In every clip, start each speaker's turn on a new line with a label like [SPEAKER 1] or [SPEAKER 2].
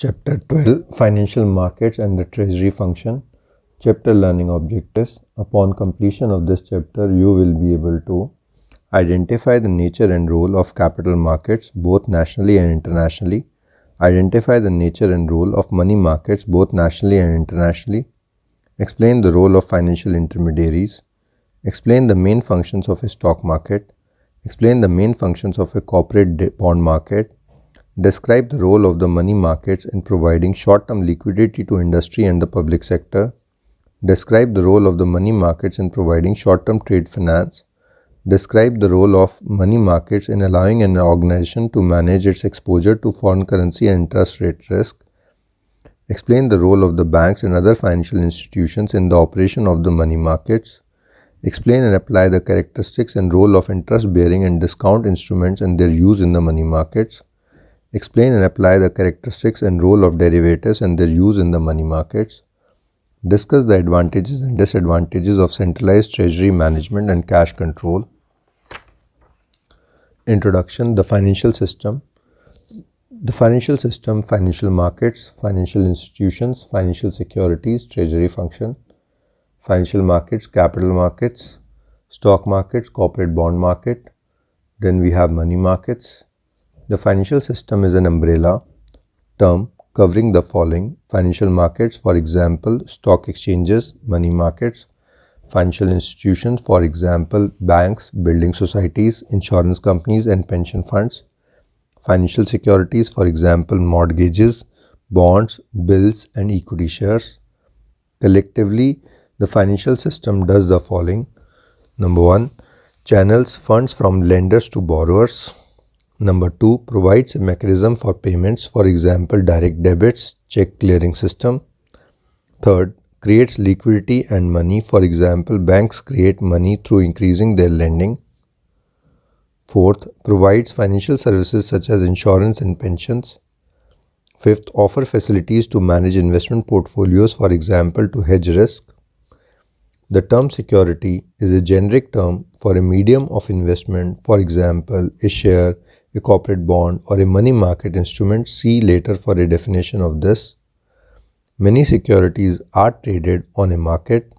[SPEAKER 1] Chapter 12 Financial Markets and the Treasury Function Chapter Learning Objectives Upon completion of this chapter, you will be able to identify the nature and role of capital markets both nationally and internationally, identify the nature and role of money markets both nationally and internationally, explain the role of financial intermediaries, explain the main functions of a stock market, explain the main functions of a corporate bond market, describe the role of the money markets in providing short-term liquidity to industry and the public sector, describe the role of the money markets in providing short-term trade finance, describe the role of money markets in allowing an organization to manage its exposure to foreign currency and interest rate risk, explain the role of the banks and other financial institutions in the operation of the money markets, explain and apply the characteristics and role of interest-bearing and discount instruments and their use in the money markets, Explain and apply the characteristics and role of derivatives and their use in the money markets. Discuss the advantages and disadvantages of centralized treasury management and cash control. Introduction The financial system. The financial system, financial markets, financial institutions, financial securities, treasury function, financial markets, capital markets, stock markets, corporate bond market. Then we have money markets, the financial system is an umbrella term covering the following financial markets, for example, stock exchanges, money markets, financial institutions, for example, banks, building societies, insurance companies, and pension funds, financial securities, for example, mortgages, bonds, bills, and equity shares. Collectively, the financial system does the following number one, channels funds from lenders to borrowers. Number 2 provides a mechanism for payments, for example, direct debits, check clearing system. Third, creates liquidity and money, for example, banks create money through increasing their lending. Fourth, provides financial services such as insurance and pensions. Fifth, offer facilities to manage investment portfolios, for example, to hedge risk. The term security is a generic term for a medium of investment, for example, a share, a corporate bond, or a money market instrument, see later for a definition of this. Many securities are traded on a market.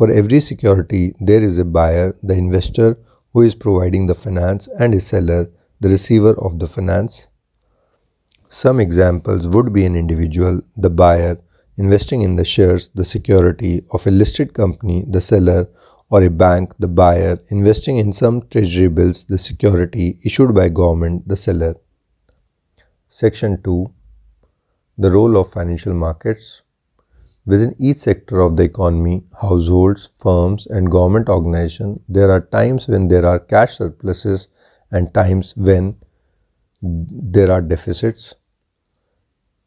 [SPEAKER 1] For every security, there is a buyer, the investor, who is providing the finance, and a seller, the receiver of the finance. Some examples would be an individual, the buyer, investing in the shares, the security of a listed company, the seller, or a bank, the buyer, investing in some treasury bills, the security issued by government, the seller. Section 2 The role of financial markets. Within each sector of the economy, households, firms, and government organizations, there are times when there are cash surpluses and times when there are deficits.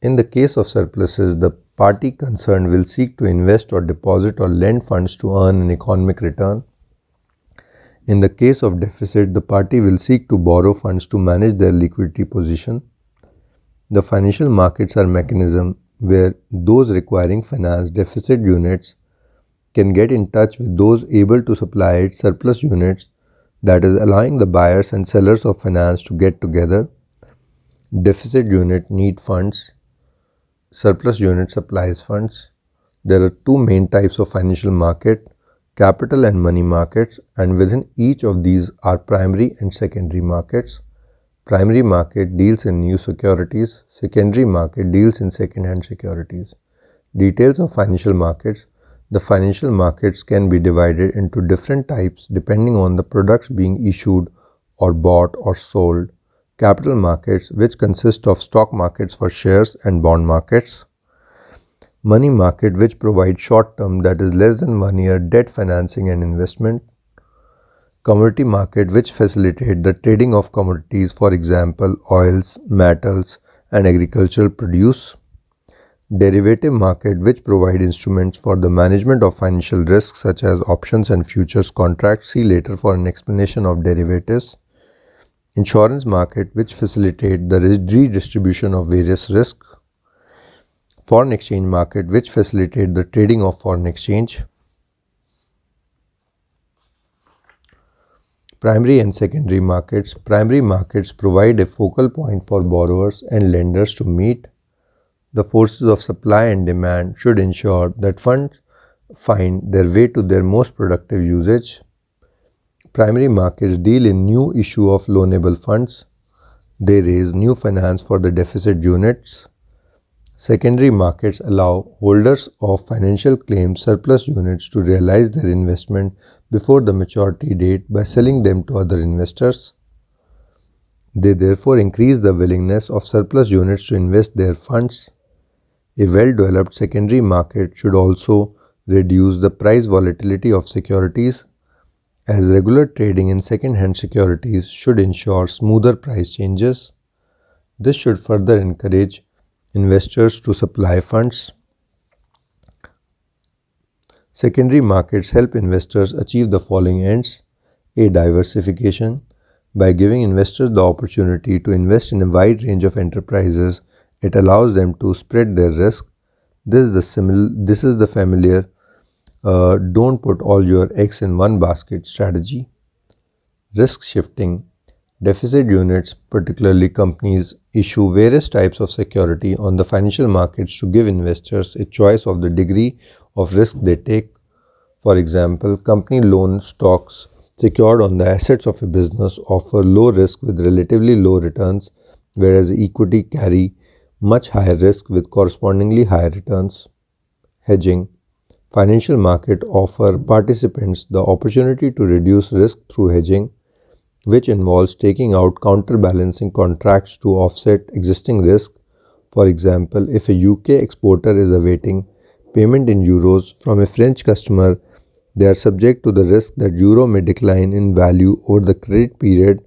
[SPEAKER 1] In the case of surpluses, the party concerned will seek to invest or deposit or lend funds to earn an economic return. In the case of deficit, the party will seek to borrow funds to manage their liquidity position. The financial markets are mechanism where those requiring finance deficit units can get in touch with those able to supply it surplus units that is allowing the buyers and sellers of finance to get together. Deficit unit need funds surplus unit supplies funds. There are two main types of financial market, capital and money markets and within each of these are primary and secondary markets. Primary market deals in new securities, secondary market deals in second-hand securities. Details of financial markets The financial markets can be divided into different types depending on the products being issued or bought or sold capital markets, which consist of stock markets for shares and bond markets, money market, which provides short term, that is less than one year, debt financing and investment, commodity market, which facilitate the trading of commodities, for example, oils, metals, and agricultural produce, derivative market, which provide instruments for the management of financial risks such as options and futures contracts. See later for an explanation of derivatives insurance market which facilitate the redistribution of various risk foreign exchange market which facilitate the trading of foreign exchange primary and secondary markets primary markets provide a focal point for borrowers and lenders to meet the forces of supply and demand should ensure that funds find their way to their most productive usage Primary markets deal in new issue of loanable funds. They raise new finance for the deficit units. Secondary markets allow holders of financial claims surplus units to realize their investment before the maturity date by selling them to other investors. They therefore increase the willingness of surplus units to invest their funds. A well-developed secondary market should also reduce the price volatility of securities as regular trading in second-hand securities should ensure smoother price changes. This should further encourage investors to supply funds. Secondary markets help investors achieve the following ends. A. Diversification by giving investors the opportunity to invest in a wide range of enterprises, it allows them to spread their risk. This is the, simil- this is the familiar uh, don't put all your eggs in one basket strategy. Risk shifting. Deficit units, particularly companies, issue various types of security on the financial markets to give investors a choice of the degree of risk they take. For example, company loan stocks secured on the assets of a business offer low risk with relatively low returns, whereas equity carry much higher risk with correspondingly higher returns. Hedging financial market offer participants the opportunity to reduce risk through hedging, which involves taking out counterbalancing contracts to offset existing risk. For example, if a UK exporter is awaiting payment in euros from a French customer, they are subject to the risk that euro may decline in value over the credit period.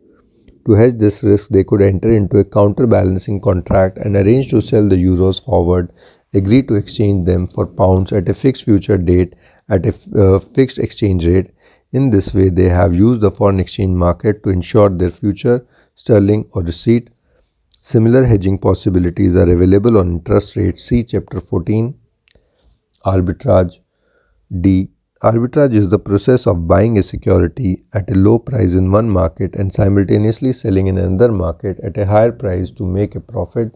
[SPEAKER 1] To hedge this risk, they could enter into a counterbalancing contract and arrange to sell the euros forward agree to exchange them for pounds at a fixed future date at a uh, fixed exchange rate. In this way, they have used the foreign exchange market to ensure their future sterling or receipt. Similar hedging possibilities are available on interest rates. See Chapter 14. Arbitrage D. Arbitrage is the process of buying a security at a low price in one market and simultaneously selling in another market at a higher price to make a profit,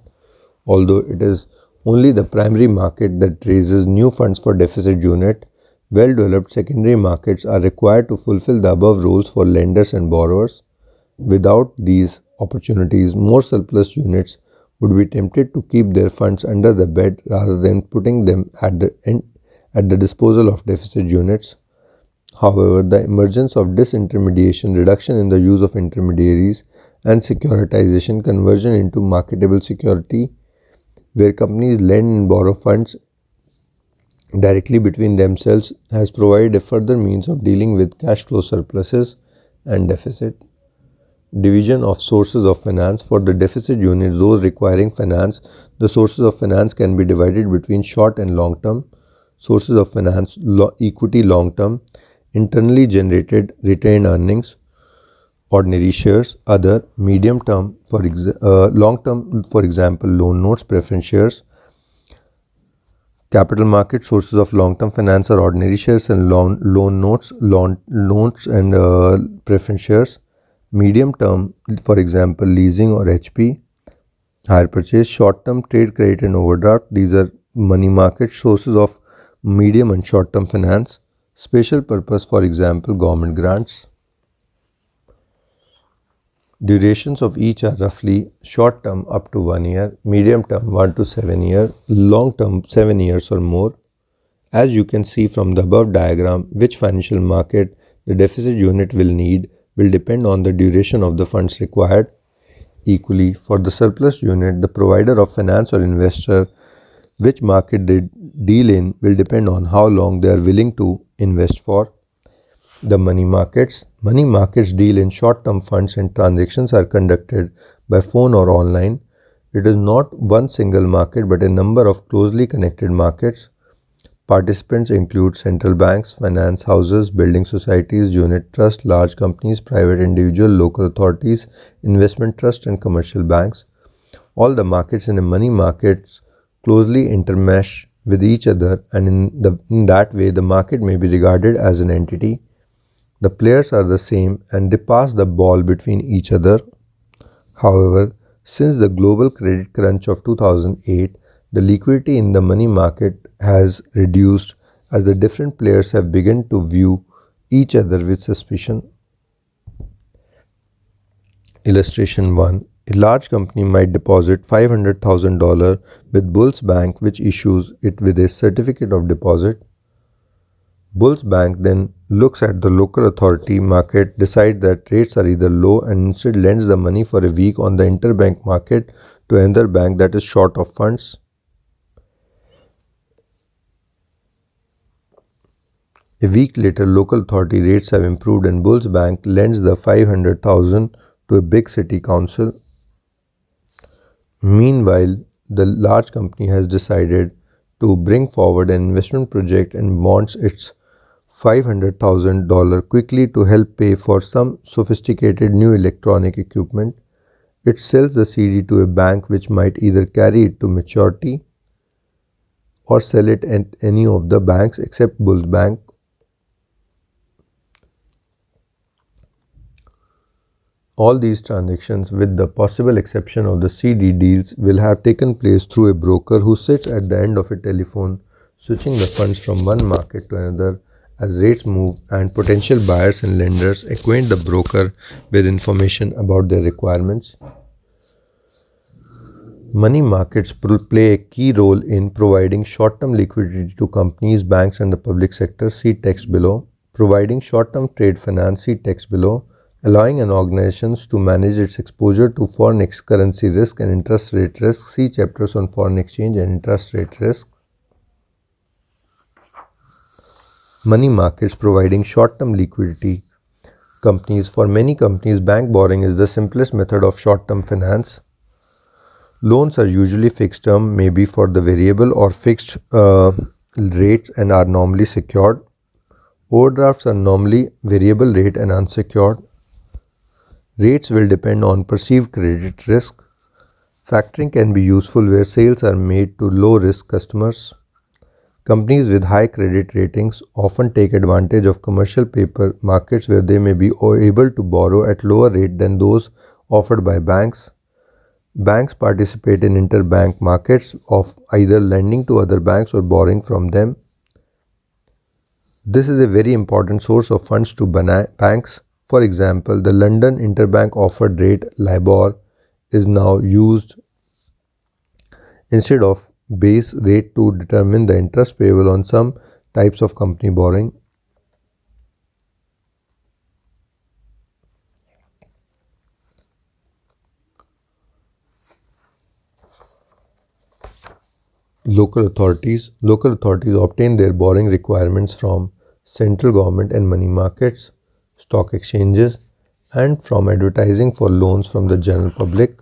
[SPEAKER 1] although it is only the primary market that raises new funds for deficit unit, well developed secondary markets are required to fulfill the above rules for lenders and borrowers. Without these opportunities, more surplus units would be tempted to keep their funds under the bed rather than putting them at the, end, at the disposal of deficit units. However, the emergence of disintermediation, reduction in the use of intermediaries, and securitization conversion into marketable security where companies lend and borrow funds directly between themselves has provided a further means of dealing with cash flow surpluses and deficit. Division of sources of finance for the deficit unit, those requiring finance, the sources of finance can be divided between short and long term, sources of finance, lo equity long term, internally generated retained earnings, ordinary shares, other medium term, for uh, long term, for example, loan notes, preference shares, capital market sources of long term finance are ordinary shares and loan, loan notes, loan, loans and uh, preference shares, medium term, for example, leasing or HP, higher purchase, short term trade credit and overdraft. These are money market sources of medium and short term finance, special purpose, for example, government grants. Durations of each are roughly short term up to 1 year, medium term 1 to 7 year, long term 7 years or more. As you can see from the above diagram, which financial market the deficit unit will need will depend on the duration of the funds required. Equally, for the surplus unit, the provider of finance or investor which market they deal in will depend on how long they are willing to invest for. The money markets Money markets deal in short term funds and transactions are conducted by phone or online. It is not one single market but a number of closely connected markets. Participants include central banks, finance houses, building societies, unit trusts, large companies, private individuals, local authorities, investment trusts, and commercial banks. All the markets in a money markets closely intermesh with each other, and in, the, in that way, the market may be regarded as an entity. The players are the same and they pass the ball between each other. However, since the global credit crunch of 2008, the liquidity in the money market has reduced as the different players have begun to view each other with suspicion. Illustration 1 A large company might deposit $500,000 with Bulls Bank, which issues it with a certificate of deposit. Bulls Bank then looks at the local authority market, decides that rates are either low and instead lends the money for a week on the interbank market to another bank that is short of funds. A week later, local authority rates have improved and Bulls Bank lends the 500,000 to a big city council. Meanwhile, the large company has decided to bring forward an investment project and wants its $500,000 quickly to help pay for some sophisticated new electronic equipment. It sells the CD to a bank which might either carry it to maturity or sell it at any of the banks except Bulls Bank. All these transactions, with the possible exception of the CD deals, will have taken place through a broker who sits at the end of a telephone, switching the funds from one market to another as rates move and potential buyers and lenders acquaint the broker with information about their requirements, money markets play a key role in providing short-term liquidity to companies, banks and the public sector. See text below. Providing short-term trade finance. See text below. Allowing an organization to manage its exposure to foreign currency risk and interest rate risk. See chapters on foreign exchange and interest rate risk. money markets providing short-term liquidity companies for many companies bank borrowing is the simplest method of short-term finance loans are usually fixed term maybe for the variable or fixed uh, rates and are normally secured overdrafts are normally variable rate and unsecured rates will depend on perceived credit risk factoring can be useful where sales are made to low risk customers Companies with high credit ratings often take advantage of commercial paper markets where they may be able to borrow at lower rate than those offered by banks. Banks participate in interbank markets of either lending to other banks or borrowing from them. This is a very important source of funds to banks. For example, the London interbank offered rate LIBOR is now used instead of base rate to determine the interest payable on some types of company borrowing. Local authorities. Local authorities obtain their borrowing requirements from central government and money markets, stock exchanges, and from advertising for loans from the general public.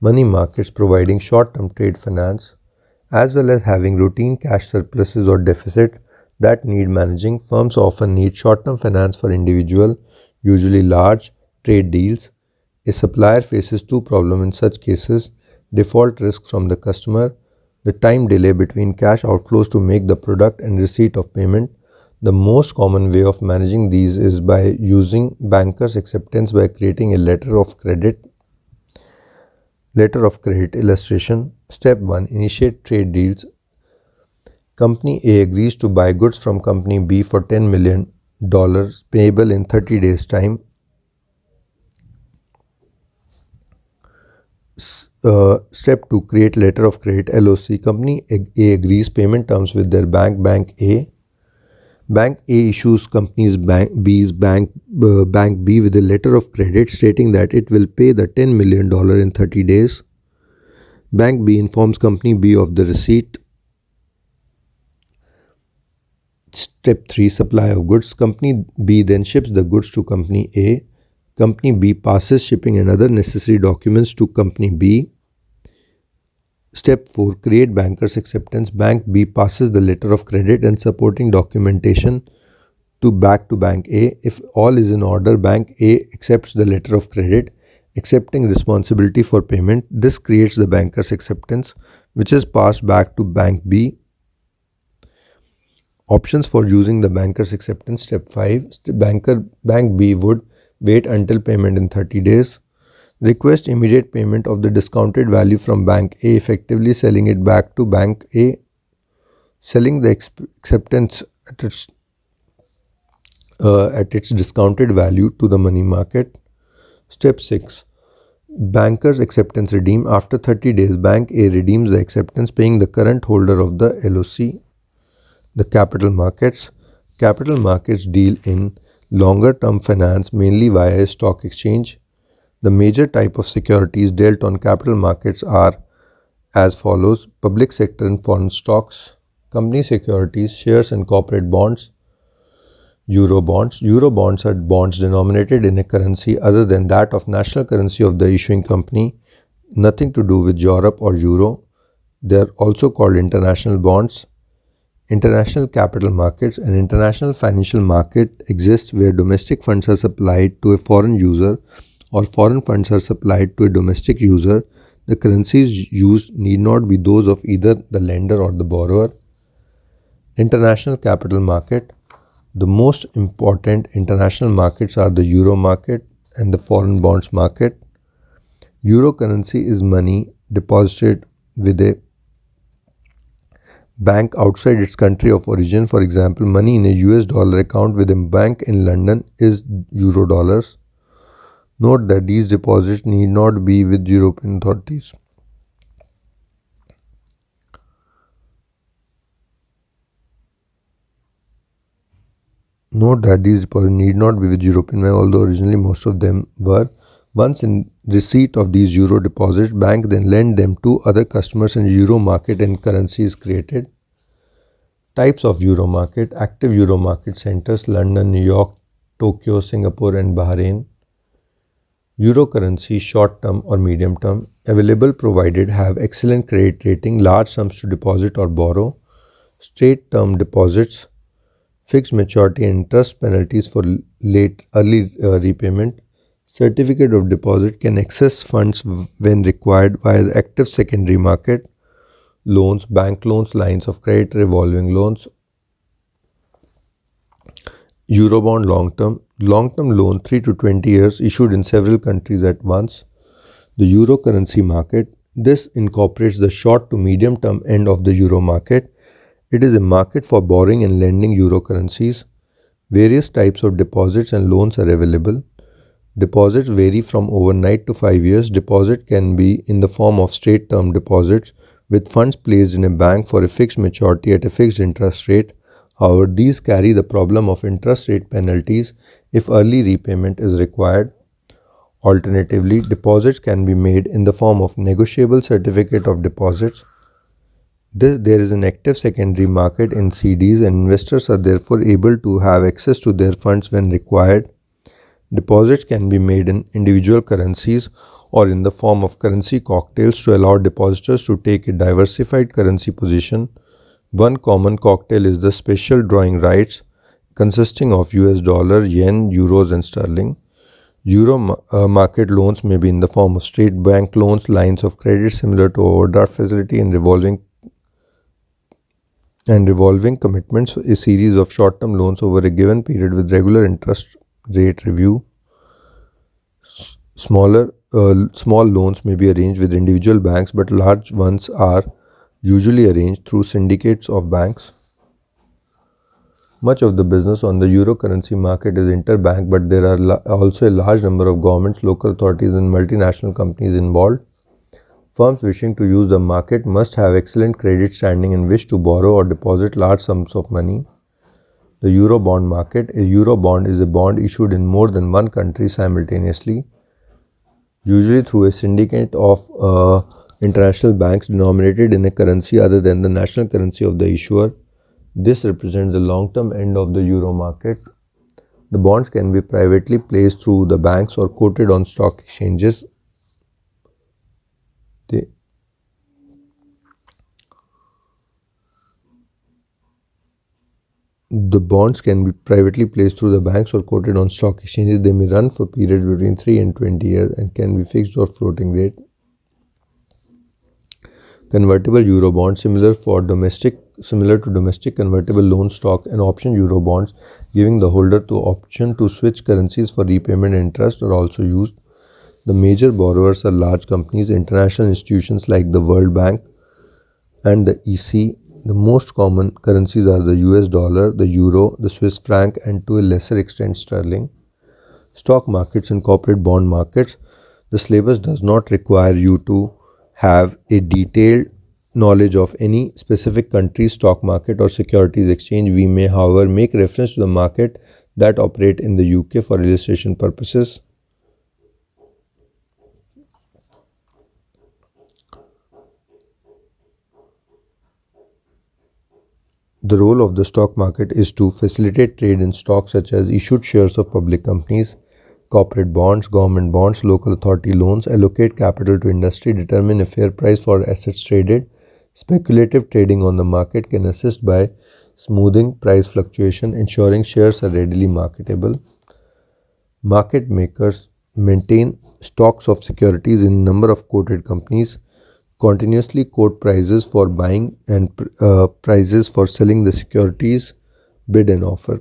[SPEAKER 1] Money markets providing short term trade finance as well as having routine cash surpluses or deficit that need managing, firms often need short term finance for individual, usually large, trade deals. A supplier faces two problems in such cases default risk from the customer, the time delay between cash outflows to make the product and receipt of payment. The most common way of managing these is by using bankers' acceptance by creating a letter of credit, letter of credit illustration Step 1 Initiate trade deals. Company A agrees to buy goods from Company B for $10 million payable in 30 days' time. Uh, step 2 Create letter of credit LOC. Company A agrees payment terms with their bank, Bank A. Bank A issues company's bank B's bank uh, bank B with a letter of credit stating that it will pay the 10 million dollar in 30 days. Bank B informs company B of the receipt. Step 3 Supply of goods. Company B then ships the goods to company A. Company B passes shipping and other necessary documents to company B. Step 4 Create banker's acceptance. Bank B passes the letter of credit and supporting documentation to back to bank A. If all is in order, bank A accepts the letter of credit accepting responsibility for payment. This creates the banker's acceptance, which is passed back to bank B. Options for using the banker's acceptance. Step 5. Banker, bank B would wait until payment in 30 days. Request immediate payment of the discounted value from bank A, effectively selling it back to bank A. Selling the acceptance at its, uh, at its discounted value to the money market Step 6 Banker's acceptance redeem. After 30 days, Bank A redeems the acceptance, paying the current holder of the LOC. The capital markets. Capital markets deal in longer term finance mainly via stock exchange. The major type of securities dealt on capital markets are as follows public sector and foreign stocks, company securities, shares and corporate bonds, euro bonds. Euro bonds are bonds denominated in a currency other than that of national currency of the issuing company, nothing to do with Europe or euro. They are also called international bonds. International capital markets and international financial market exist where domestic funds are supplied to a foreign user or foreign funds are supplied to a domestic user. The currencies used need not be those of either the lender or the borrower. International capital market the most important international markets are the euro market and the foreign bonds market. Euro currency is money deposited with a bank outside its country of origin. For example, money in a US dollar account with a bank in London is euro dollars. Note that these deposits need not be with European authorities. Note that these deposits need not be with European Bank, although originally most of them were. Once in receipt of these euro deposits, bank then lend them to other customers and euro market and currency is created. Types of euro market, active euro market centers, London, New York, Tokyo, Singapore and Bahrain. Euro currency, short term or medium term, available provided have excellent credit rating, large sums to deposit or borrow. Straight term deposits, fixed maturity and interest penalties for late early uh, repayment. Certificate of deposit can access funds when required via the active secondary market, loans, bank loans, lines of credit, revolving loans, Eurobond long term, long term loan 3 to 20 years issued in several countries at once, the euro currency market. This incorporates the short to medium term end of the euro market it is a market for borrowing and lending euro currencies. Various types of deposits and loans are available. Deposits vary from overnight to 5 years. Deposit can be in the form of straight term deposits with funds placed in a bank for a fixed maturity at a fixed interest rate. However, these carry the problem of interest rate penalties if early repayment is required. Alternatively, deposits can be made in the form of negotiable certificate of deposits there is an active secondary market in CDs and investors are therefore able to have access to their funds when required. Deposits can be made in individual currencies or in the form of currency cocktails to allow depositors to take a diversified currency position. One common cocktail is the special drawing rights consisting of US dollar, yen, euros and sterling. Euro uh, market loans may be in the form of straight bank loans, lines of credit similar to overdraft facility and revolving and revolving commitments a series of short term loans over a given period with regular interest rate review. Smaller uh, small loans may be arranged with individual banks, but large ones are usually arranged through syndicates of banks. Much of the business on the euro currency market is interbank, but there are also a large number of governments, local authorities, and multinational companies involved. Firms wishing to use the market must have excellent credit standing and wish to borrow or deposit large sums of money. The Eurobond market. A Eurobond is a bond issued in more than one country simultaneously, usually through a syndicate of uh, international banks denominated in a currency other than the national currency of the issuer. This represents the long term end of the euro market. The bonds can be privately placed through the banks or quoted on stock exchanges The bonds can be privately placed through the banks or quoted on stock exchanges. They may run for periods between 3 and 20 years and can be fixed or floating rate. Convertible euro bonds similar for domestic similar to domestic convertible loan stock and option euro bonds giving the holder the option to switch currencies for repayment interest are also used. The major borrowers are large companies, international institutions like the World Bank and the EC the most common currencies are the US dollar, the euro, the Swiss franc, and to a lesser extent, sterling. Stock markets and corporate bond markets. The syllabus does not require you to have a detailed knowledge of any specific country's stock market or securities exchange. We may, however, make reference to the market that operate in the UK for illustration purposes. The role of the stock market is to facilitate trade in stocks such as issued shares of public companies, corporate bonds, government bonds, local authority loans, allocate capital to industry, determine a fair price for assets traded. Speculative trading on the market can assist by smoothing price fluctuation, ensuring shares are readily marketable. Market makers maintain stocks of securities in number of quoted companies continuously quote prices for buying and uh, prices for selling the securities bid and offer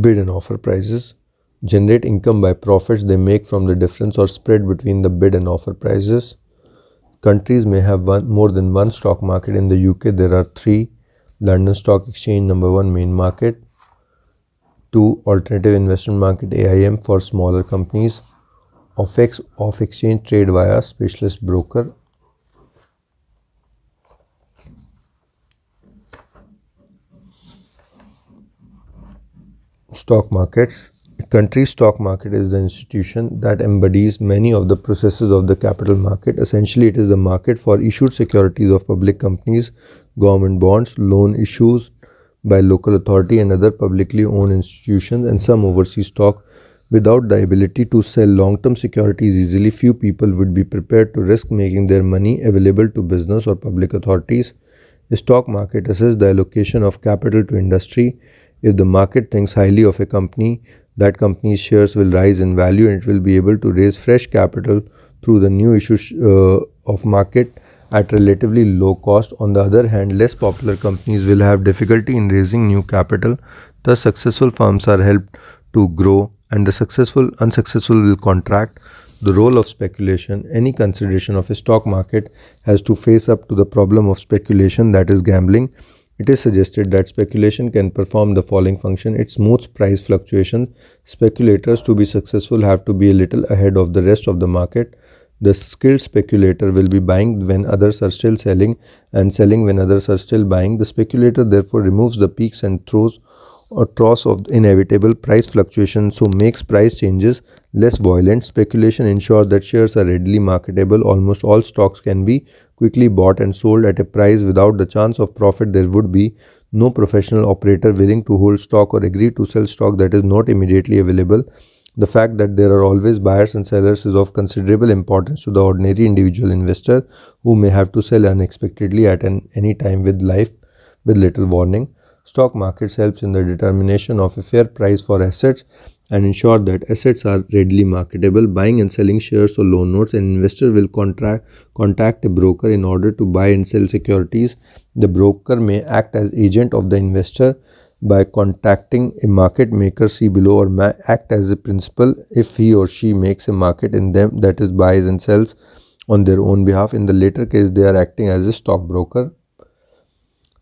[SPEAKER 1] bid and offer prices generate income by profits they make from the difference or spread between the bid and offer prices countries may have one, more than one stock market in the uk there are three london stock exchange number one main market two alternative investment market aim for smaller companies ex of exchange trade via specialist broker stock markets a stock market is the institution that embodies many of the processes of the capital market essentially it is the market for issued securities of public companies government bonds loan issues by local authority and other publicly owned institutions and some overseas stock Without the ability to sell long-term securities easily, few people would be prepared to risk making their money available to business or public authorities. The stock market assesses the allocation of capital to industry. If the market thinks highly of a company, that company's shares will rise in value and it will be able to raise fresh capital through the new issue uh, of market at relatively low cost. On the other hand, less popular companies will have difficulty in raising new capital. Thus, successful firms are helped to grow and the successful unsuccessful will contract the role of speculation any consideration of a stock market has to face up to the problem of speculation that is gambling it is suggested that speculation can perform the following function it smooths price fluctuations speculators to be successful have to be a little ahead of the rest of the market the skilled speculator will be buying when others are still selling and selling when others are still buying. The speculator therefore removes the peaks and throws a trough of inevitable price fluctuation so makes price changes less violent. Speculation ensures that shares are readily marketable. Almost all stocks can be quickly bought and sold at a price without the chance of profit there would be. No professional operator willing to hold stock or agree to sell stock that is not immediately available. The fact that there are always buyers and sellers is of considerable importance to the ordinary individual investor who may have to sell unexpectedly at an, any time with life with little warning stock markets helps in the determination of a fair price for assets and ensure that assets are readily marketable. Buying and selling shares or loan notes, an investor will contract, contact a broker in order to buy and sell securities. The broker may act as agent of the investor by contacting a market maker see below or may act as a principal if he or she makes a market in them that is buys and sells on their own behalf in the later case they are acting as a stockbroker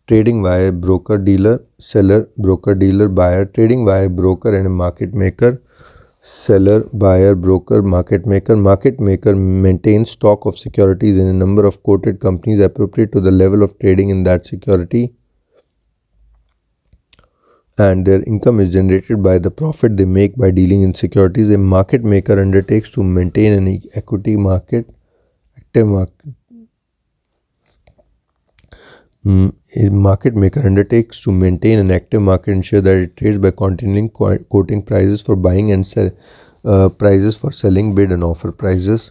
[SPEAKER 1] trading via broker dealer seller broker dealer buyer trading via broker and market maker seller buyer broker market maker market maker maintains stock of securities in a number of quoted companies appropriate to the level of trading in that security and their income is generated by the profit they make by dealing in securities. A market maker undertakes to maintain an equity market, active market, mm, a market maker undertakes to maintain an active market and ensure that it trades by continually quoting prices for buying and sell uh, prices for selling bid and offer prices.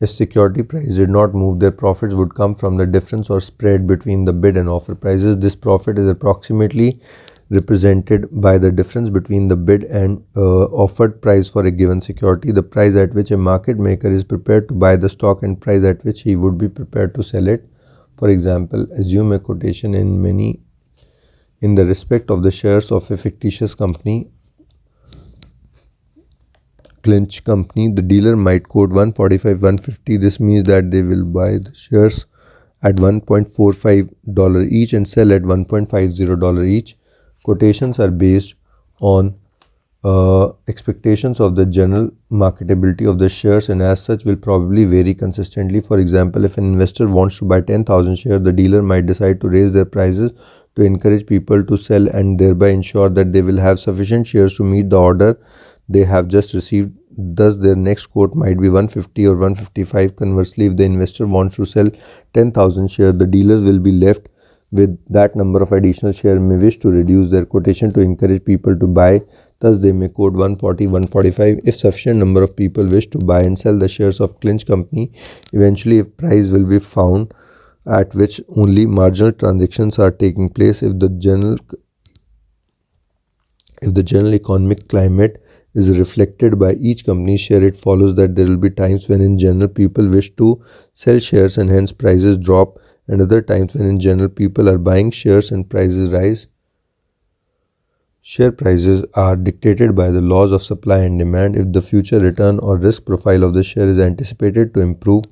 [SPEAKER 1] If security price did not move, their profits would come from the difference or spread between the bid and offer prices. This profit is approximately represented by the difference between the bid and uh, offered price for a given security, the price at which a market maker is prepared to buy the stock and price at which he would be prepared to sell it. For example, assume a quotation in many in the respect of the shares of a fictitious company clinch company the dealer might quote 145 150 this means that they will buy the shares at 1.45 dollar each and sell at 1.50 dollar each quotations are based on uh, expectations of the general marketability of the shares and as such will probably vary consistently. For example, if an investor wants to buy 10,000 shares, the dealer might decide to raise their prices to encourage people to sell and thereby ensure that they will have sufficient shares to meet the order they have just received. Thus, their next quote might be 150 or 155. Conversely, if the investor wants to sell 10,000 shares, the dealers will be left with that number of additional shares may wish to reduce their quotation to encourage people to buy Thus, they may quote 140, 145 if sufficient number of people wish to buy and sell the shares of Clinch company. Eventually, a price will be found at which only marginal transactions are taking place if the general if the general economic climate is reflected by each company's share, it follows that there will be times when in general people wish to sell shares and hence prices drop and other times when in general people are buying shares and prices rise. Share prices are dictated by the laws of supply and demand. If the future return or risk profile of the share is anticipated to improve,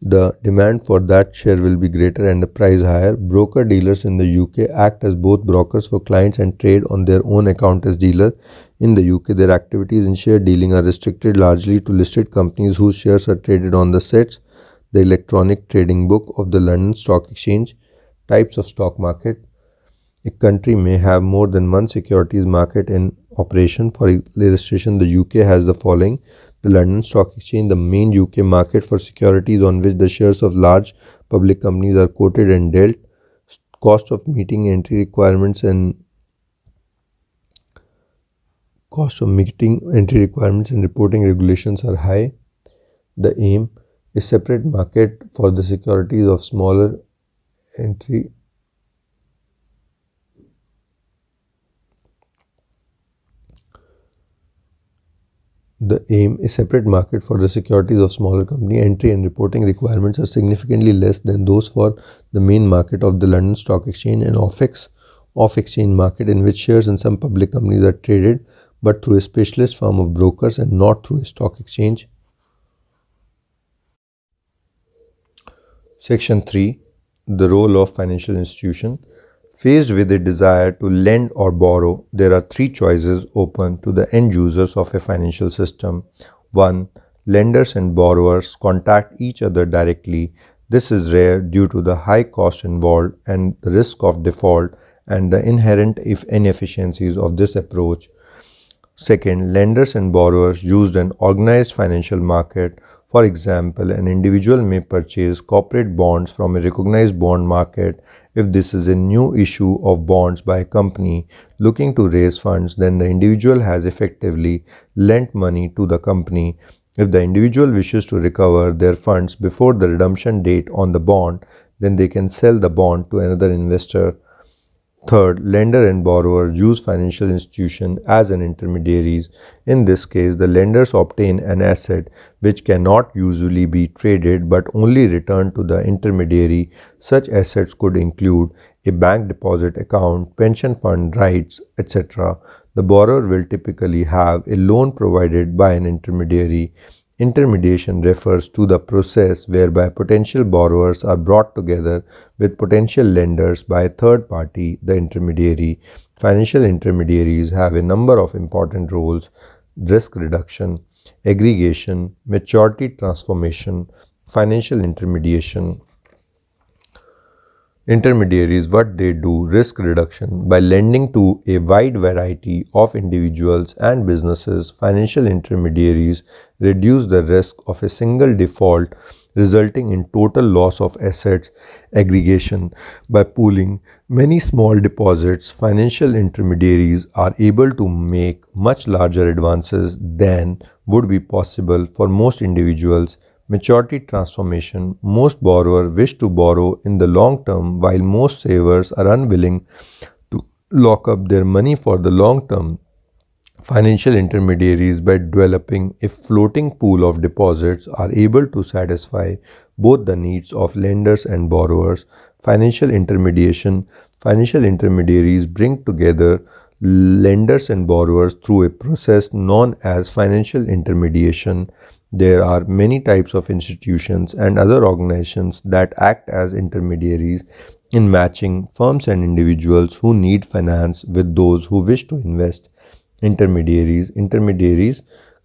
[SPEAKER 1] the demand for that share will be greater and the price higher. Broker dealers in the UK act as both brokers for clients and trade on their own account as dealer. In the UK, their activities in share dealing are restricted largely to listed companies whose shares are traded on the SETS, the electronic trading book of the London Stock Exchange. Types of stock market a country may have more than one securities market in operation. For illustration, the UK has the following. The London Stock Exchange, the main UK market for securities on which the shares of large public companies are quoted and dealt, cost of meeting entry requirements and cost of meeting entry requirements and reporting regulations are high. The aim is separate market for the securities of smaller entry The aim is separate market for the securities of smaller company. Entry and reporting requirements are significantly less than those for the main market of the London Stock Exchange and OFX off-exchange market in which shares in some public companies are traded but through a specialist firm of brokers and not through a stock exchange. Section 3 The role of financial institution Faced with a desire to lend or borrow, there are three choices open to the end users of a financial system. 1. Lenders and borrowers contact each other directly. This is rare due to the high cost involved and the risk of default and the inherent inefficiencies of this approach. Second, lenders and borrowers used an organized financial market. For example, an individual may purchase corporate bonds from a recognized bond market if this is a new issue of bonds by a company looking to raise funds, then the individual has effectively lent money to the company. If the individual wishes to recover their funds before the redemption date on the bond, then they can sell the bond to another investor Third, lender and borrower use financial institution as an intermediaries. In this case, the lenders obtain an asset which cannot usually be traded but only returned to the intermediary. Such assets could include a bank deposit account, pension fund rights, etc. The borrower will typically have a loan provided by an intermediary. Intermediation refers to the process whereby potential borrowers are brought together with potential lenders by a third party, the intermediary. Financial intermediaries have a number of important roles risk reduction, aggregation, maturity transformation, financial intermediation, Intermediaries, what they do, risk reduction by lending to a wide variety of individuals and businesses. Financial intermediaries reduce the risk of a single default, resulting in total loss of assets aggregation by pooling many small deposits. Financial intermediaries are able to make much larger advances than would be possible for most individuals maturity transformation, most borrowers wish to borrow in the long term while most savers are unwilling to lock up their money for the long term. Financial intermediaries by developing a floating pool of deposits are able to satisfy both the needs of lenders and borrowers. Financial intermediation financial intermediaries bring together lenders and borrowers through a process known as financial intermediation there are many types of institutions and other organizations that act as intermediaries in matching firms and individuals who need finance with those who wish to invest. Intermediaries, intermediaries,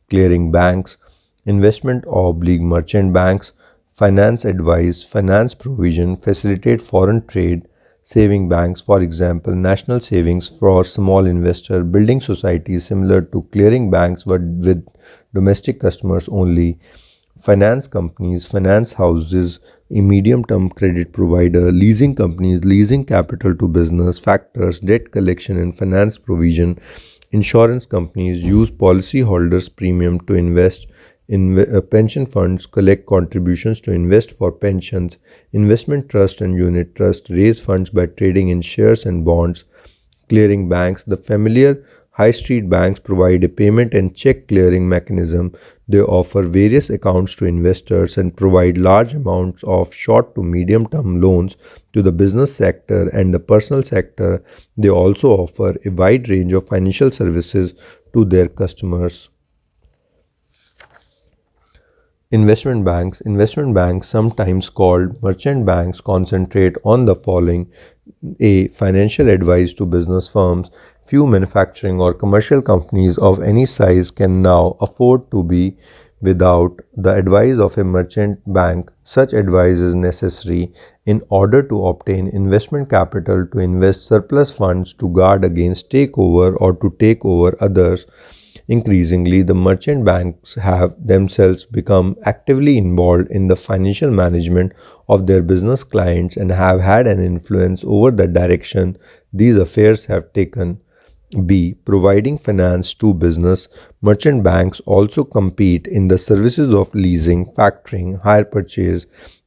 [SPEAKER 1] clearing banks, investment oblique merchant banks, finance advice, finance provision, facilitate foreign trade, saving banks, for example, national savings for small investor, building societies similar to clearing banks but with domestic customers only, finance companies, finance houses, a medium term credit provider, leasing companies, leasing capital to business, factors, debt collection and finance provision. Insurance companies use policyholders' premium to invest in uh, pension funds collect contributions to invest for pensions investment trust and unit trust raise funds by trading in shares and bonds clearing banks the familiar High street banks provide a payment and check clearing mechanism. They offer various accounts to investors and provide large amounts of short to medium term loans to the business sector and the personal sector. They also offer a wide range of financial services to their customers. Investment banks. Investment banks, sometimes called merchant banks, concentrate on the following a financial advice to business firms few manufacturing or commercial companies of any size can now afford to be without the advice of a merchant bank. Such advice is necessary in order to obtain investment capital to invest surplus funds to guard against takeover or to take over others. Increasingly, the merchant banks have themselves become actively involved in the financial management of their business clients and have had an influence over the direction these affairs have taken. B. Providing finance to business, merchant banks also compete in the services of leasing, factoring, hire purchase,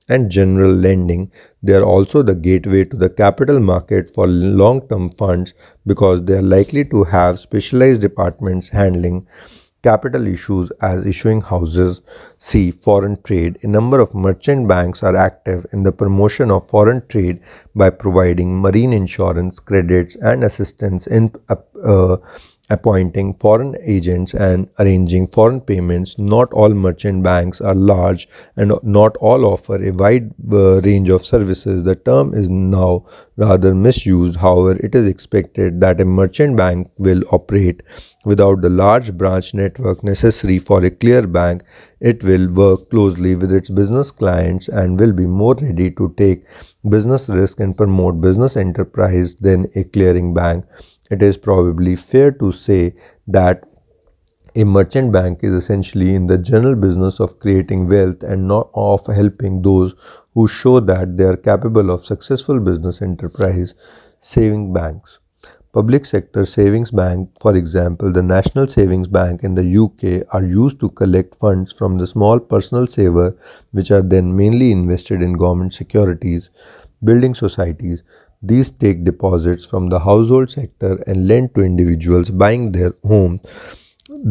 [SPEAKER 1] and general lending. They are also the gateway to the capital market for long term funds because they are likely to have specialized departments handling capital issues as issuing houses, c. foreign trade. A number of merchant banks are active in the promotion of foreign trade by providing marine insurance, credits, and assistance in uh, appointing foreign agents and arranging foreign payments. Not all merchant banks are large and not all offer a wide uh, range of services. The term is now rather misused. However, it is expected that a merchant bank will operate without the large branch network necessary for a clear bank. It will work closely with its business clients and will be more ready to take business risk and promote business enterprise than a clearing bank it is probably fair to say that a merchant bank is essentially in the general business of creating wealth and not of helping those who show that they are capable of successful business enterprise saving banks public sector savings bank for example the national savings bank in the uk are used to collect funds from the small personal saver which are then mainly invested in government securities building societies these take deposits from the household sector and lend to individuals buying their home.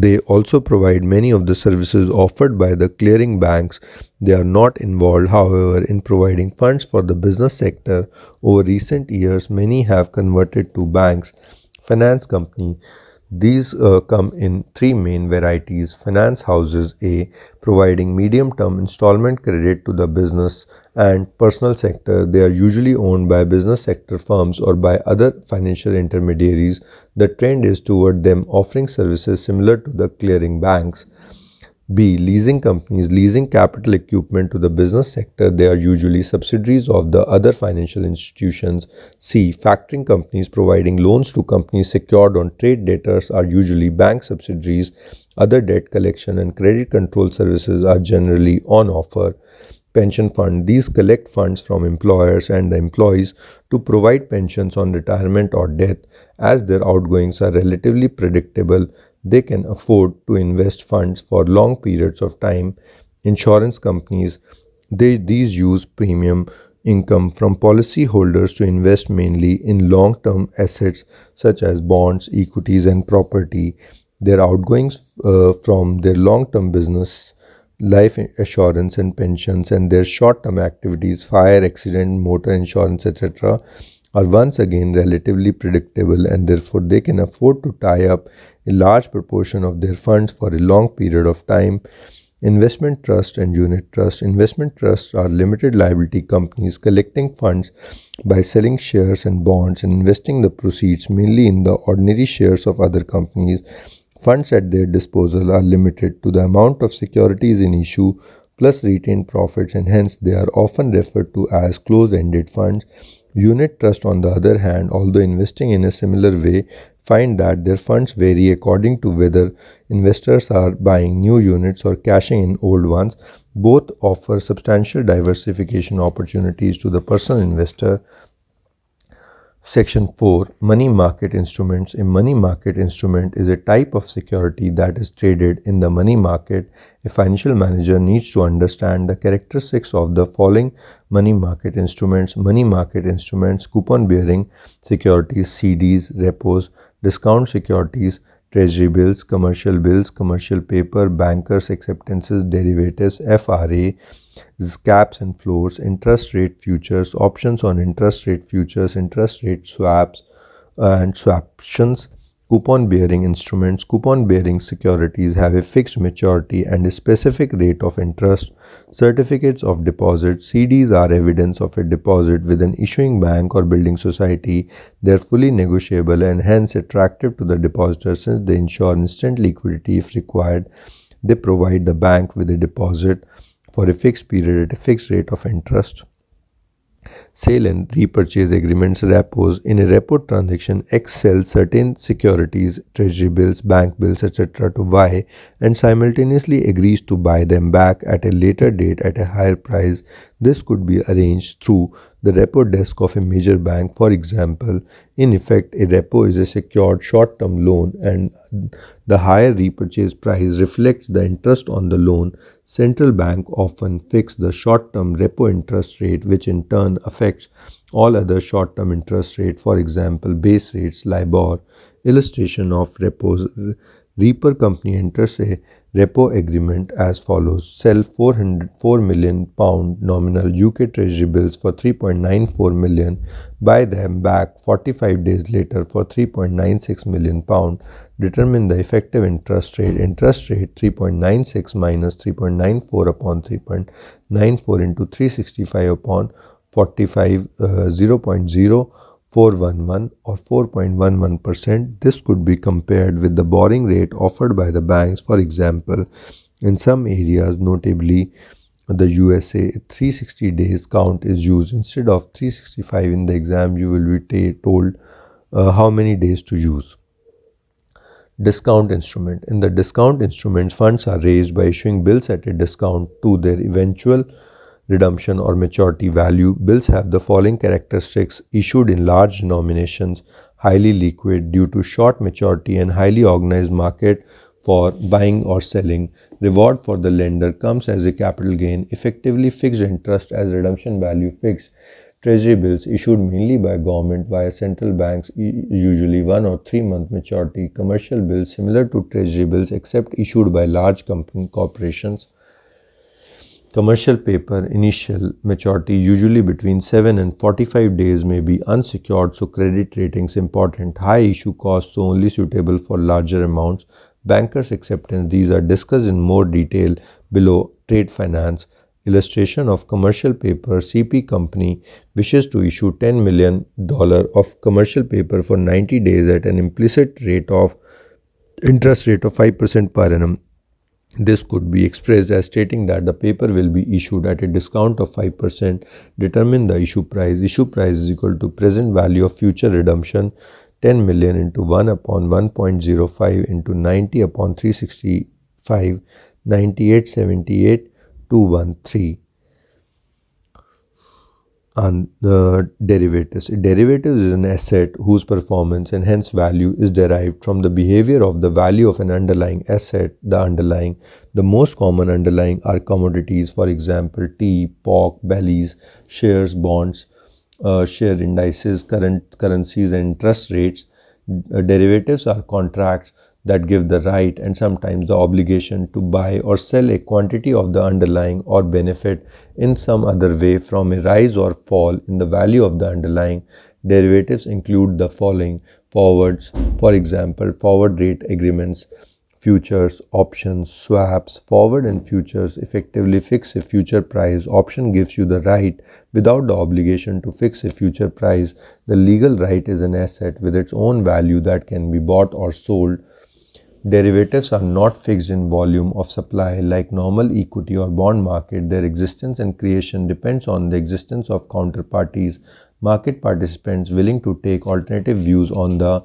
[SPEAKER 1] They also provide many of the services offered by the clearing banks. They are not involved, however, in providing funds for the business sector. Over recent years, many have converted to banks, finance company these uh, come in three main varieties finance houses A, providing medium term installment credit to the business and personal sector. They are usually owned by business sector firms or by other financial intermediaries. The trend is toward them offering services similar to the clearing banks. B. Leasing companies leasing capital equipment to the business sector. They are usually subsidiaries of the other financial institutions. C. Factoring companies providing loans to companies secured on trade debtors are usually bank subsidiaries. Other debt collection and credit control services are generally on offer. Pension fund. These collect funds from employers and the employees to provide pensions on retirement or death. As their outgoings are relatively predictable, they can afford to invest funds for long periods of time. Insurance companies, they, these use premium income from policyholders to invest mainly in long term assets such as bonds, equities, and property. Their outgoings uh, from their long term business, life assurance, and pensions, and their short term activities, fire, accident, motor insurance, etc., are once again relatively predictable and therefore they can afford to tie up a large proportion of their funds for a long period of time. Investment trusts and unit trusts. Investment trusts are limited liability companies collecting funds by selling shares and bonds and investing the proceeds mainly in the ordinary shares of other companies. Funds at their disposal are limited to the amount of securities in issue plus retained profits, and hence they are often referred to as close ended funds. Unit trust on the other hand, although investing in a similar way, find that their funds vary according to whether investors are buying new units or cashing in old ones. Both offer substantial diversification opportunities to the personal investor Section 4 Money Market Instruments A money market instrument is a type of security that is traded in the money market. A financial manager needs to understand the characteristics of the following money market instruments money market instruments, coupon bearing securities, CDs, repos, discount securities, treasury bills, commercial bills, commercial paper, bankers' acceptances, derivatives, FRA, caps and floors, interest rate futures, options on interest rate futures, interest rate swaps and swaptions, coupon bearing instruments, coupon bearing securities have a fixed maturity and a specific rate of interest. Certificates of deposit, CDs are evidence of a deposit with an issuing bank or building society. They are fully negotiable and hence attractive to the depositor since they ensure instant liquidity if required. They provide the bank with a deposit for a fixed period at a fixed rate of interest. Sale and repurchase agreements repos in a repo transaction X sells certain securities, treasury bills, bank bills, etc. to Y and simultaneously agrees to buy them back at a later date at a higher price. This could be arranged through the repo desk of a major bank. For example, in effect, a repo is a secured short term loan and the higher repurchase price reflects the interest on the loan. Central bank often fix the short-term repo interest rate which in turn affects all other short-term interest rate for example base rates LIBOR. Illustration of repos Repo company enters a repo agreement as follows sell 404 million pound nominal UK treasury bills for 3.94 million buy them back 45 days later for 3.96 million pound determine the effective interest rate. Interest rate 3.96 minus 3.94 upon 3.94 into 365 upon 45 uh, 0.0411 or 4.11 percent. This could be compared with the borrowing rate offered by the banks. For example, in some areas, notably the USA, 360 days count is used instead of 365 in the exam. You will be told uh, how many days to use discount instrument. In the discount instruments funds are raised by issuing bills at a discount to their eventual redemption or maturity value. Bills have the following characteristics issued in large denominations, highly liquid due to short maturity and highly organized market for buying or selling. Reward for the lender comes as a capital gain, effectively fixed interest as redemption value fixed. Treasury bills issued mainly by government via central banks usually one or three month maturity, commercial bills similar to treasury bills except issued by large company corporations, commercial paper initial maturity usually between 7 and 45 days may be unsecured so credit ratings important, high issue costs so only suitable for larger amounts, bankers acceptance these are discussed in more detail below trade finance illustration of commercial paper CP company wishes to issue $10 million of commercial paper for 90 days at an implicit rate of interest rate of 5% per annum. This could be expressed as stating that the paper will be issued at a discount of 5%. Determine the issue price. Issue price is equal to present value of future redemption 10 million into 1 upon 1.05 into 90 upon 365, 98, 78, 213 and the derivatives. Derivatives is an asset whose performance and hence value is derived from the behavior of the value of an underlying asset. The underlying, the most common underlying are commodities, for example, tea, pork, bellies, shares, bonds, uh, share indices, current currencies, and interest rates. Uh, derivatives are contracts that give the right and sometimes the obligation to buy or sell a quantity of the underlying or benefit in some other way from a rise or fall in the value of the underlying. Derivatives include the following forwards, for example, forward rate agreements, futures, options, swaps. Forward and futures effectively fix a future price. Option gives you the right without the obligation to fix a future price. The legal right is an asset with its own value that can be bought or sold derivatives are not fixed in volume of supply like normal equity or bond market. Their existence and creation depends on the existence of counterparties, market participants willing to take alternative views on the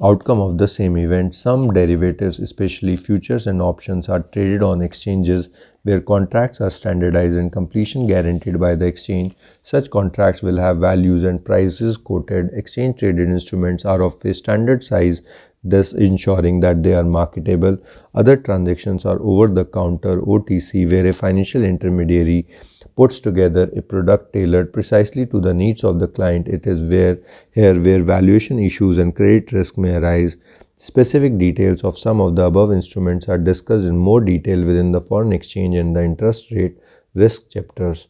[SPEAKER 1] outcome of the same event. Some derivatives, especially futures and options, are traded on exchanges where contracts are standardized and completion guaranteed by the exchange. Such contracts will have values and prices quoted. Exchange traded instruments are of a standard size thus ensuring that they are marketable. Other transactions are over the counter OTC, where a financial intermediary puts together a product tailored precisely to the needs of the client. It is where here where valuation issues and credit risk may arise. Specific details of some of the above instruments are discussed in more detail within the foreign exchange and the interest rate risk chapters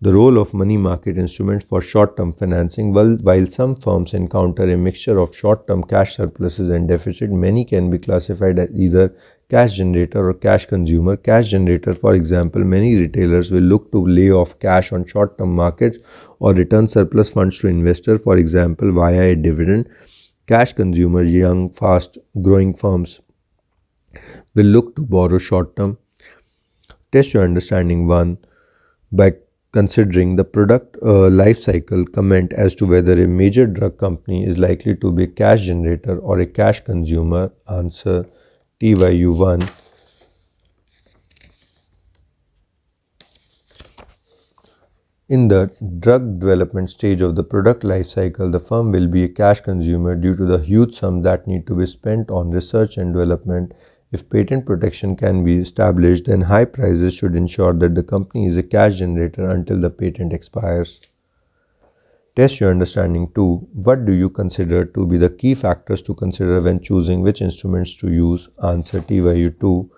[SPEAKER 1] the role of money market instruments for short term financing. While, while some firms encounter a mixture of short term cash surpluses and deficit, many can be classified as either cash generator or cash consumer. Cash generator, for example, many retailers will look to lay off cash on short term markets or return surplus funds to investors, for example, via a dividend. Cash consumer, young, fast growing firms will look to borrow short term. Test your understanding one by considering the product uh, life cycle comment as to whether a major drug company is likely to be a cash generator or a cash consumer? Answer TYU1. In the drug development stage of the product life cycle, the firm will be a cash consumer due to the huge sum that need to be spent on research and development if patent protection can be established, then high prices should ensure that the company is a cash generator until the patent expires. Test your understanding too. What do you consider to be the key factors to consider when choosing which instruments to use? Answer TYU2.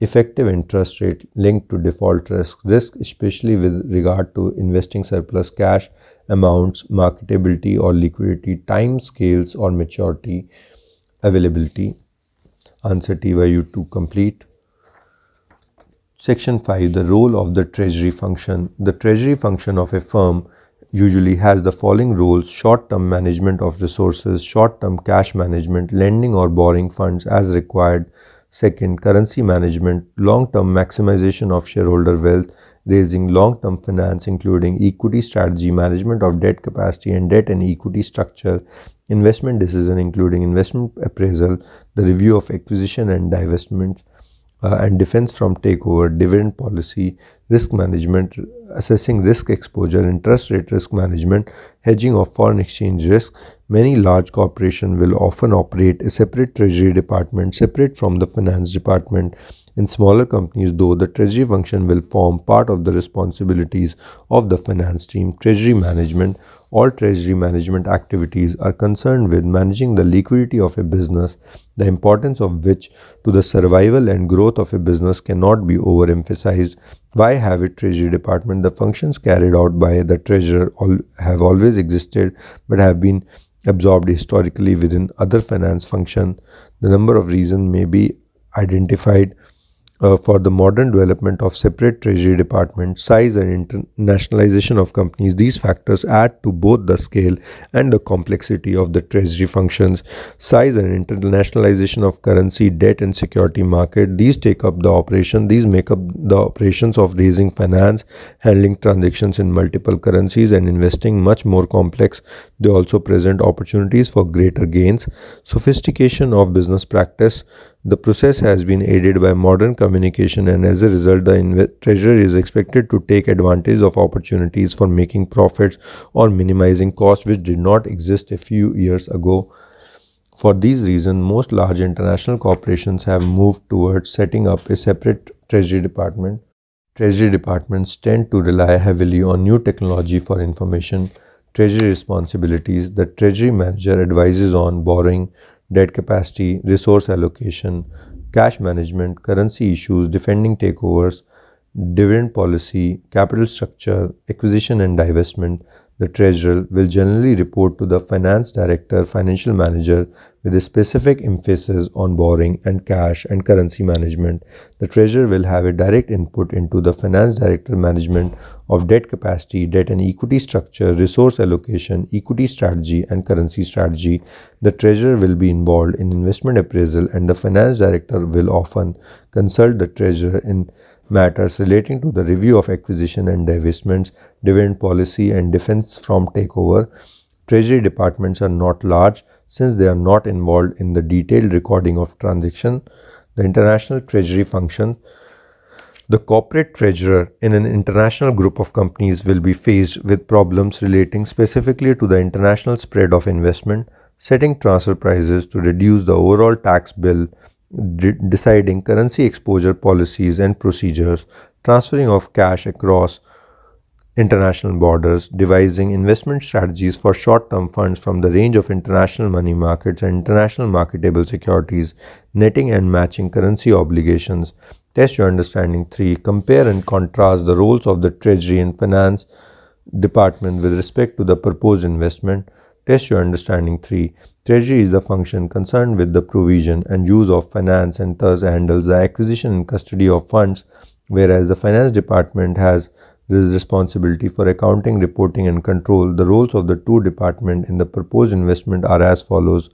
[SPEAKER 1] Effective interest rate linked to default risk, risk especially with regard to investing surplus cash amounts, marketability or liquidity, time scales or maturity, availability, answer t 2 to complete. Section 5 The role of the treasury function. The treasury function of a firm usually has the following roles short term management of resources, short term cash management, lending or borrowing funds as required. Second, currency management, long term maximization of shareholder wealth, raising long term finance, including equity strategy, management of debt capacity and debt and equity structure, investment decision including investment appraisal, the review of acquisition and divestment uh, and defense from takeover, dividend policy, risk management, assessing risk exposure, interest rate risk management, hedging of foreign exchange risk. Many large corporations will often operate a separate treasury department separate from the finance department. In smaller companies, though, the treasury function will form part of the responsibilities of the finance team, treasury management, all treasury management activities are concerned with managing the liquidity of a business, the importance of which to the survival and growth of a business cannot be overemphasized. Why have a treasury department? The functions carried out by the treasurer have always existed but have been absorbed historically within other finance function. The number of reasons may be identified uh, for the modern development of separate treasury departments, size and internationalization of companies, these factors add to both the scale and the complexity of the treasury functions. Size and internationalization of currency, debt and security market, these take up the operation, these make up the operations of raising finance, handling transactions in multiple currencies and investing much more complex. They also present opportunities for greater gains. Sophistication of business practice, the process has been aided by modern communication and as a result the treasurer is expected to take advantage of opportunities for making profits or minimizing costs which did not exist a few years ago. For these reasons most large international corporations have moved towards setting up a separate treasury department. Treasury departments tend to rely heavily on new technology for information treasury responsibilities the treasury manager advises on borrowing debt capacity, resource allocation, cash management, currency issues, defending takeovers, dividend policy, capital structure, acquisition and divestment, the treasurer will generally report to the finance director, financial manager, with a specific emphasis on borrowing and cash and currency management, the Treasurer will have a direct input into the Finance Director management of debt capacity, debt and equity structure, resource allocation, equity strategy, and currency strategy. The Treasurer will be involved in investment appraisal, and the Finance Director will often consult the Treasurer in matters relating to the review of acquisition and divestments, dividend policy, and defense from takeover Treasury departments are not large since they are not involved in the detailed recording of transaction. The international treasury function the corporate treasurer in an international group of companies will be faced with problems relating specifically to the international spread of investment, setting transfer prices to reduce the overall tax bill, de deciding currency exposure policies and procedures, transferring of cash across international borders, devising investment strategies for short term funds from the range of international money markets and international marketable securities, netting and matching currency obligations. Test your understanding. 3. Compare and contrast the roles of the Treasury and Finance Department with respect to the proposed investment. Test your understanding. 3. Treasury is the function concerned with the provision and use of finance and thus handles the acquisition and custody of funds, whereas the Finance Department has there is responsibility for accounting, reporting, and control, the roles of the two departments in the proposed investment are as follows.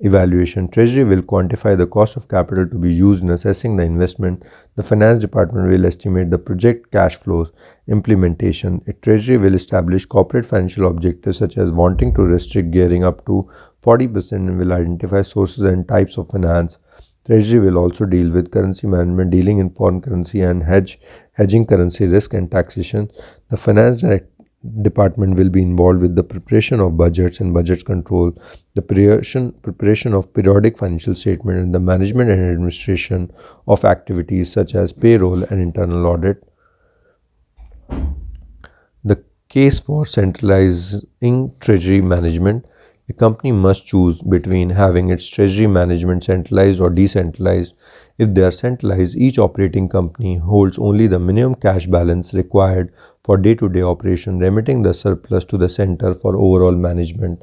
[SPEAKER 1] Evaluation Treasury will quantify the cost of capital to be used in assessing the investment. The Finance Department will estimate the project cash flows. Implementation A Treasury will establish corporate financial objectives such as wanting to restrict gearing up to 40% and will identify sources and types of finance. Treasury will also deal with currency management, dealing in foreign currency and hedge hedging currency risk and taxation, the finance department will be involved with the preparation of budgets and budget control, the preparation, preparation of periodic financial statement and the management and administration of activities such as payroll and internal audit. The case for centralizing treasury management a company must choose between having its treasury management centralized or decentralized if they are centralized, each operating company holds only the minimum cash balance required for day to day operation, remitting the surplus to the center for overall management.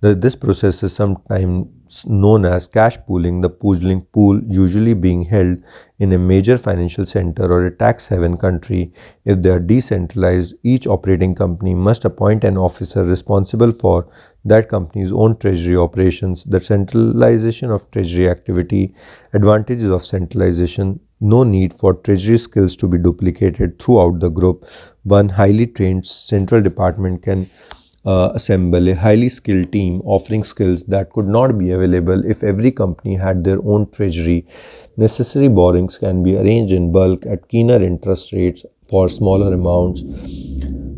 [SPEAKER 1] The, this process is sometimes known as cash pooling, the pooling pool usually being held in a major financial center or a tax haven country. If they are decentralized, each operating company must appoint an officer responsible for that company's own treasury operations. The centralization of treasury activity, advantages of centralization, no need for treasury skills to be duplicated throughout the group. One highly trained central department can uh, assemble a highly skilled team offering skills that could not be available if every company had their own treasury. Necessary borrowings can be arranged in bulk at keener interest rates for smaller amounts.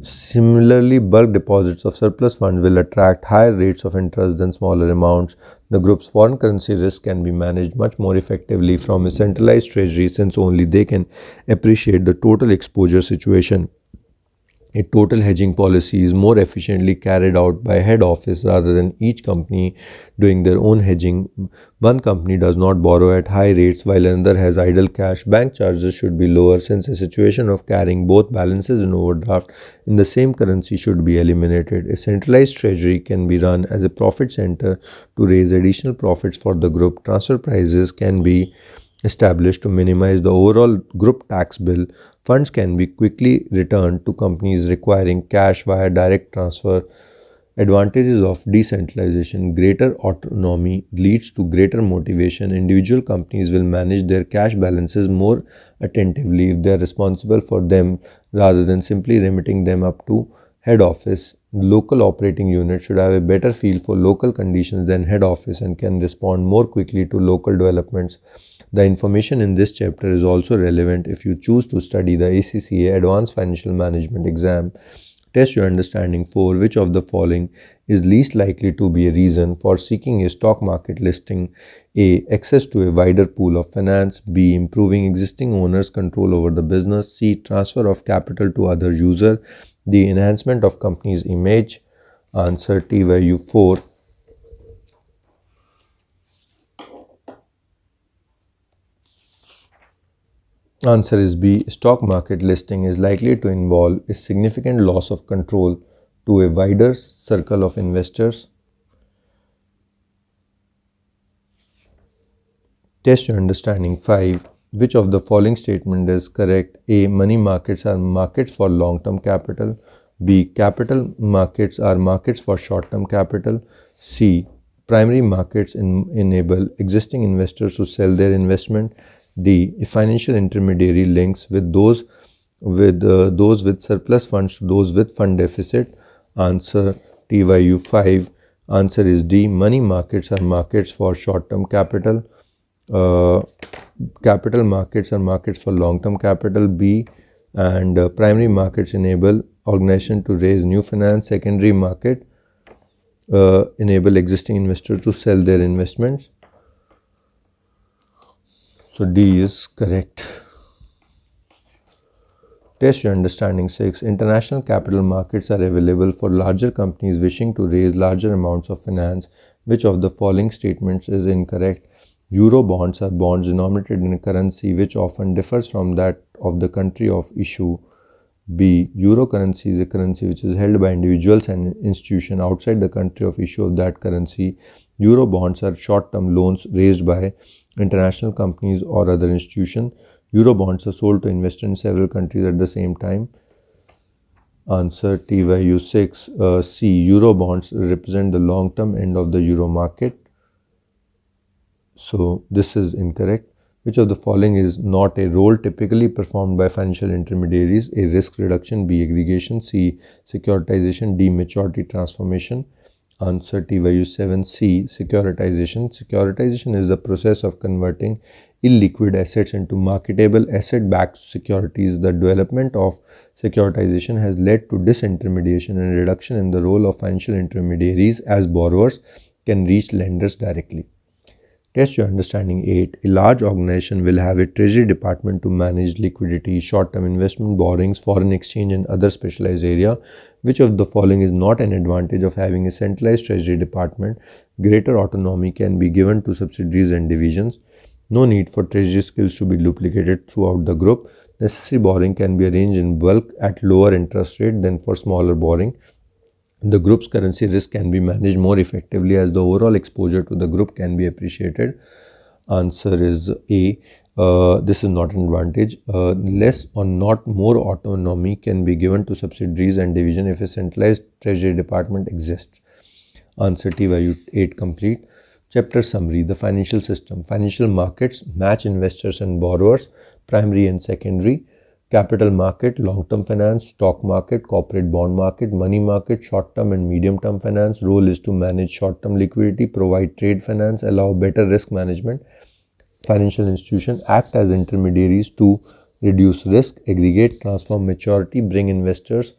[SPEAKER 1] Similarly, bulk deposits of surplus funds will attract higher rates of interest than smaller amounts. The group's foreign currency risk can be managed much more effectively from a centralized treasury since only they can appreciate the total exposure situation a total hedging policy is more efficiently carried out by head office rather than each company doing their own hedging. One company does not borrow at high rates while another has idle cash. Bank charges should be lower since the situation of carrying both balances and overdraft in the same currency should be eliminated. A centralized treasury can be run as a profit center to raise additional profits for the group. Transfer prices can be established to minimize the overall group tax bill Funds can be quickly returned to companies requiring cash via direct transfer. Advantages of decentralization Greater autonomy leads to greater motivation. Individual companies will manage their cash balances more attentively if they are responsible for them rather than simply remitting them up to head office. Local operating units should have a better feel for local conditions than head office and can respond more quickly to local developments. The information in this chapter is also relevant if you choose to study the ACCA Advanced Financial Management exam. Test your understanding for which of the following is least likely to be a reason for seeking a stock market listing. A. Access to a wider pool of finance. B. Improving existing owners' control over the business. C. Transfer of capital to other user. The enhancement of company's image. Answer T value 4. Answer is B. Stock market listing is likely to involve a significant loss of control to a wider circle of investors. Test your understanding 5. Which of the following statement is correct? A. Money markets are markets for long-term capital. B. Capital markets are markets for short-term capital. C. Primary markets enable existing investors to sell their investment. D. financial intermediary links with those with uh, those with surplus funds to those with fund deficit. Answer TYU 5. Answer is D. Money markets are markets for short-term capital. Uh, capital markets are markets for long-term capital. B. And uh, primary markets enable organization to raise new finance. Secondary market uh, enable existing investor to sell their investments. So, D is correct. Test your understanding 6. International capital markets are available for larger companies wishing to raise larger amounts of finance. Which of the following statements is incorrect? Euro bonds are bonds denominated in a currency which often differs from that of the country of issue. B. Euro currency is a currency which is held by individuals and institutions outside the country of issue of that currency. Euro bonds are short term loans raised by international companies or other institution. Eurobonds are sold to investors in several countries at the same time. Answer TYU6 uh, C. Eurobonds represent the long term end of the euro market. So this is incorrect. Which of the following is not a role typically performed by financial intermediaries? A risk reduction, B aggregation, C securitization, D maturity transformation. Answer TYU7C Securitization. Securitization is the process of converting illiquid assets into marketable asset backed securities. The development of securitization has led to disintermediation and reduction in the role of financial intermediaries as borrowers can reach lenders directly. Test your understanding 8. A large organization will have a treasury department to manage liquidity, short-term investment borrowings, foreign exchange and other specialized area. Which of the following is not an advantage of having a centralized treasury department? Greater autonomy can be given to subsidiaries and divisions. No need for treasury skills to be duplicated throughout the group. Necessary borrowing can be arranged in bulk at lower interest rate than for smaller borrowing. The group's currency risk can be managed more effectively as the overall exposure to the group can be appreciated. Answer is A. Uh, this is not an advantage. Uh, less or not more autonomy can be given to subsidiaries and division if a centralized treasury department exists. Answer T value 8 complete. Chapter summary The financial system. Financial markets match investors and borrowers, primary and secondary capital market, long-term finance, stock market, corporate bond market, money market, short-term and medium-term finance. Role is to manage short-term liquidity, provide trade finance, allow better risk management. Financial institution act as intermediaries to reduce risk, aggregate, transform maturity, bring investors,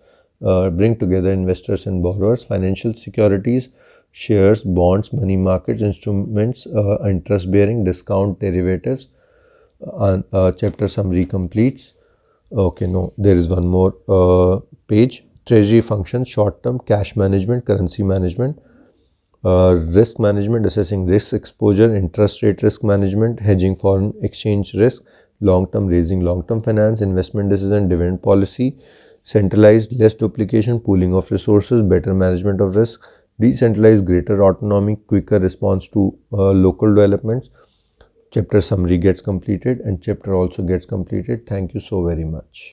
[SPEAKER 1] uh, bring together investors and borrowers, financial securities, shares, bonds, money markets, instruments, uh, interest bearing, discount derivatives. Uh, uh chapter summary completes. Okay, no, there is one more uh, page. Treasury functions, short-term cash management, currency management, uh, risk management, assessing risk exposure, interest rate risk management, hedging foreign exchange risk, long-term raising long-term finance, investment decision, dividend policy, centralized, less duplication, pooling of resources, better management of risk, decentralized, greater autonomy, quicker response to uh, local developments, chapter summary gets completed and chapter also gets completed. Thank you so very much.